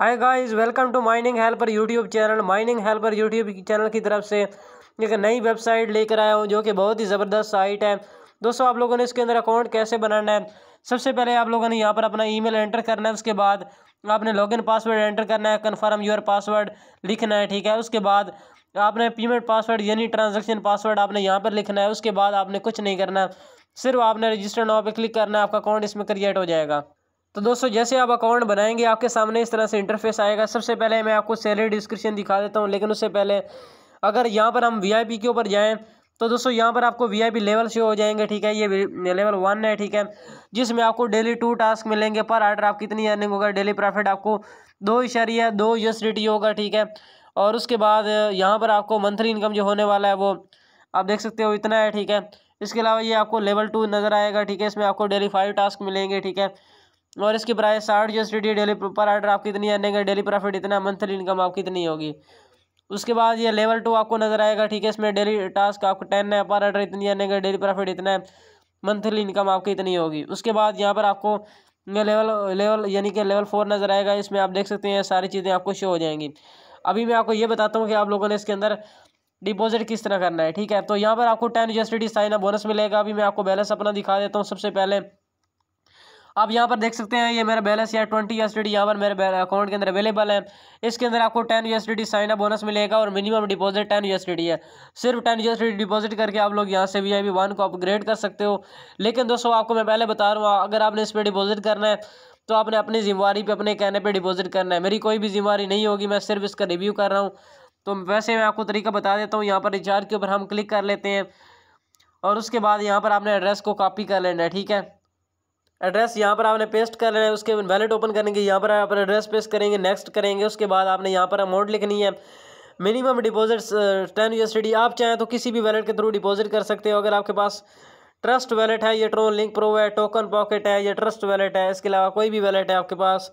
hi guys welcome to mining helper YouTube channel mining helper YouTube channel की तरफ से एक नई वेबसाइट लेकर आया हूँ जो कि बहुत ही ज़बरदस्त साइट है दोस्तों आप लोगों ने इसके अंदर अकाउंट कैसे बनाना है सबसे पहले आप लोगों ने यहाँ पर अपना ईमेल एंटर करना है उसके बाद आपने लॉगिन पासवर्ड एंटर करना है कन्फर्म यूर पासवर्ड लिखना है ठीक है उसके बाद आपने पेमेंट पासवर्ड यानी ट्रांजेक्शन पासवर्ड आपने यहाँ पर लिखना है उसके बाद आपने कुछ नहीं करना सिर्फ आपने रजिस्टर नाव पर क्लिक करना है आपका अकाउंट इसमें क्रिएट हो जाएगा तो दोस्तों जैसे आप अकाउंट बनाएंगे आपके सामने इस तरह से इंटरफेस आएगा सबसे पहले मैं आपको सैलरी डिस्क्रिप्शन दिखा देता हूँ लेकिन उससे पहले अगर यहाँ पर हम वी के ऊपर जाएँ तो दोस्तों यहाँ पर आपको वीआईपी लेवल शो हो जाएंगे ठीक है ये लेवल वन है ठीक है जिसमें आपको डेली टू टास्क मिलेंगे पर आर्डर आप कितनी अर्निंग होगा डेली प्रॉफिट आपको दो इशारिया दो यूएस होगा ठीक है और उसके बाद यहाँ पर आपको मंथली इनकम जो होने वाला है वो आप देख सकते हो इतना है ठीक है इसके अलावा ये आपको लेवल टू नज़र आएगा ठीक है इसमें आपको डेली फाइव टास्क मिलेंगे ठीक है और इसकी प्राइस साठ जी एस टी डेली पर आर्डर आपकी इतनी आने का डेली प्रॉफिट इतना मंथली इनकम आपकी इतनी होगी उसके बाद ये लेवल टू आपको नजर आएगा ठीक है इसमें डेली टास्क आपको टेन है पर आर्डर इतनी आने का डेली प्रॉफिट इतना है मंथली इनकम आपकी इतनी होगी उसके बाद यहाँ पर आपको लेवल लेवल यानी कि लेवल फोर नज़र आएगा इसमें आप देख सकते हैं सारी चीज़ें आपको शो हो जाएंगी अभी मैं आपको ये बताता हूँ कि आप लोगों ने इसके अंदर डिपॉजिट किस तरह करना है ठीक है तो यहाँ पर आपको ten G S T sign bonus मिलेगा अभी मैं आपको बैलेंस अपना दिखा देता हूँ सबसे पहले आप यहाँ पर देख सकते हैं ये मेरा बैलेंस या ट्वेंटी यू एस डी यहाँ पर मेरे अकाउंट के अंदर अवेलेबल है इसके अंदर आपको ten U S D D sign up bonus मिलेगा और minimum deposit ten U S D D है सिर्फ ten U S D deposit करके आप लोग यहाँ से वी आई वन को अपग्रेड कर सकते हो लेकिन दोस्तों आपको मैं पहले बता रहा हूँ अगर आपने इस पर डिपॉजिट करना है तो आपने अपनी जिम्मेवारी पर अपने कहने पर डिपॉजिट करना है मेरी कोई भी जिम्मेवारी नहीं होगी मैं सिर्फ इसका रिव्यू कर रहा हूँ तो वैसे मैं आपको तरीका बता देता हूँ यहाँ पर रिचार्ज के ऊपर हम क्लिक कर लेते हैं और उसके बाद यहाँ पर आपने एड्रेस को कॉपी कर लेना है ठीक है एड्रेस यहाँ पर आपने पेस्ट कर रहे हैं उसके वैलेट ओपन करेंगे यहाँ पर आप एड्रेस पेस्ट करेंगे नेक्स्ट करेंगे उसके बाद आपने यहाँ पर अमाउंट लिखनी है मिनिमम डिपॉजिट टेन यू आप चाहें तो किसी भी वैलेट के थ्रू डिपॉजिट कर सकते हो अगर आपके पास ट्रस्ट वैलेट है ये ट्रोन लिंक प्रो है टोकन पॉकेट है ये ट्रस्ट वैलेट है इसके अलावा कोई भी वैलेट है आपके पास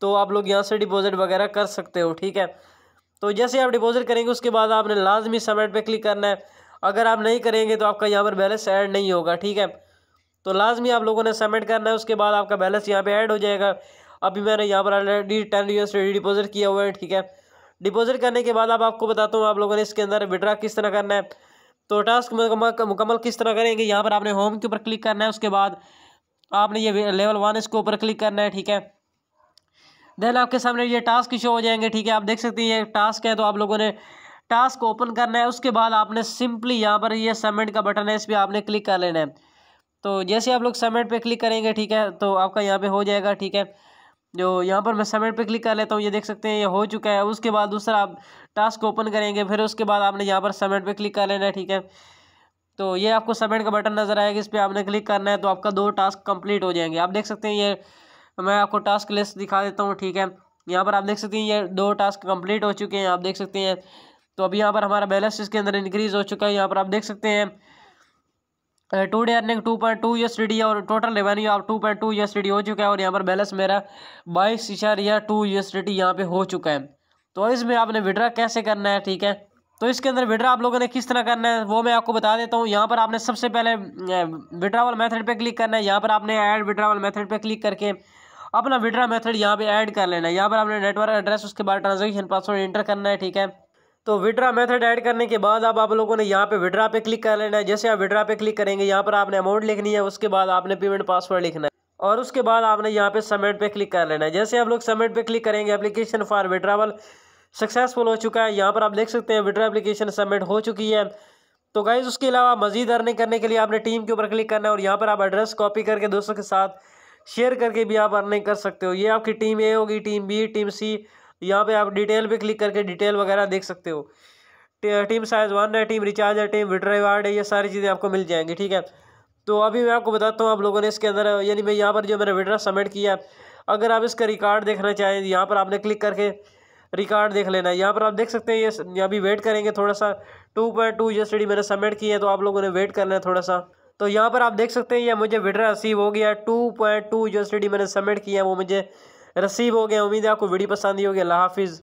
तो आप लोग यहाँ से डिपॉजिट वगैरह कर सकते हो ठीक है तो जैसे आप डिपॉजिट करेंगे उसके बाद आपने लाजमी सबमिट पे क्लिक करना है अगर आप नहीं करेंगे तो आपका यहाँ पर बैलेंस ऐड नहीं होगा ठीक है तो लाजमी आप लोगों ने सबमिट करना है उसके बाद आपका बैलेंस यहाँ पे ऐड हो जाएगा अभी मैंने यहाँ पर ऑलरेडी टेन यूएस डिपॉजिट किया हुआ है ठीक है डिपॉजिट करने के बाद आप आपको बताता हूँ आप लोगों ने इसके अंदर विड्रा किस तरह करना है तो टास्क मुकम्मल किस तरह करेंगे यहाँ पर आपने होम के ऊपर क्लिक करना है उसके बाद आपने ये लेवल वन इसके ऊपर क्लिक करना है ठीक है देन आपके सामने ये टास्क शो हो जाएंगे ठीक है आप देख सकते हैं ये टास्क है तो आप लोगों ने टास्क ओपन करना है उसके बाद आपने सिंपली यहाँ पर ये सबमिट का बटन है इस पर आपने क्लिक कर लेना है तो जैसे आप लोग सबमिट पे क्लिक करेंगे ठीक है तो आपका यहाँ पे हो जाएगा ठीक है जो यहाँ पर मैं सबमिट पे क्लिक कर लेता हूँ ये देख सकते हैं ये हो चुका है उसके बाद दूसरा आप टास्क ओपन करेंगे फिर उसके बाद आपने यहाँ पर सबमिट पे क्लिक कर लेना है ठीक है तो ये आपको सबमिट का बटन नज़र आएगा इस पर आपने क्लिक करना है तो आपका दो टास्क कंप्लीट हो जाएंगे आप देख सकते हैं ये मैं आपको टास्क लिस्ट दिखा देता हूँ ठीक है यहाँ पर आप देख सकते हैं ये दो टास्क कम्प्लीट हो चुके हैं आप देख सकते हैं तो अभी यहाँ पर हमारा बैलेंस इसके अंदर इंक्रीज़ हो चुका है यहाँ पर आप देख सकते हैं today earning two point two U S D और टोटल रेवेन्यू आप two point two U S D हो चुका है और यहाँ पर बैलेंस मेरा बाईस इशा रिया टू ईयर्स डी यहाँ पर हो चुका है तो इसमें आपने विड्रा कैसे करना है ठीक है तो इसके अंदर विड्रा आप लोगों ने किस तरह करना है वो मैं आपको बता देता हूँ यहाँ पर आपने सबसे पहले विड्रावल मेथड पे क्लिक करना है यहाँ पर आपने ऐड विड्रावल मेथड पे क्लिक करके अपना विड्रा मेथड यहाँ पे ऐड कर लेना है यहाँ पर आपने नेटवर्क एड्रेस उसके बाद ट्रांजेक्शन पासवर्ड इंटर करना है ठीक है तो विड्रा मेथड ऐड करने के बाद आप आप लोगों ने यहाँ पे विड्रा पे क्लिक कर लेना है जैसे आप विड्रा पे क्लिक करेंगे यहाँ पर आपने अमाउंट लिखनी है उसके बाद आपने पेमेंट पासवर्ड लिखना है और उसके बाद आपने यहाँ पे सबमिट पे क्लिक कर लेना है जैसे आप लोग सबमिट पे क्लिक करेंगे एप्लीकेशन फॉर विड्रावल सक्सेसफुल हो चुका है यहाँ पर आप देख सकते हैं विड्रा एप्लीकेशन सबमिट हो चुकी है तो गाइज़ उसके अलावा मजीद अर्निंग करने के लिए आपने टीम के ऊपर क्लिक करना है और यहाँ पर आप एड्रेस कॉपी करके दोस्तों के साथ शेयर करके भी आप अर्निंग कर सकते हो ये आपकी टीम ए होगी टीम बी टीम सी यहाँ पे आप डिटेल पे क्लिक करके डिटेल वगैरह देख सकते हो टीम साइज वन है टीम रिचार्ज है टीम विड्राइवार्ड है ये सारी चीज़ें आपको मिल जाएंगी ठीक है तो अभी मैं आपको बताता हूँ आप लोगों ने इसके अंदर यानी मैं यहाँ पर जो मैंने विड्रा सबमिट किया अगर आप इसका रिकार्ड देखना चाहें यहाँ पर आपने क्लिक करके रिकार्ड देख लेना है यहाँ पर आप देख सकते हैं ये अभी वेट करेंगे थोड़ा सा टू पॉइंट टू स्टडी मैंने सबमिट की है तो आप लोगों ने वेट करना है थोड़ा सा तो यहाँ पर आप देख सकते हैं ये मुझे विड्रा रिसीव हो गया टू पॉइंट टू स्टडी मैंने सबमिट किया है वो मुझे रसीब हो गया उम्मीद है आपको वीडियो पसंद ही होगी अल्लाह हाफिज़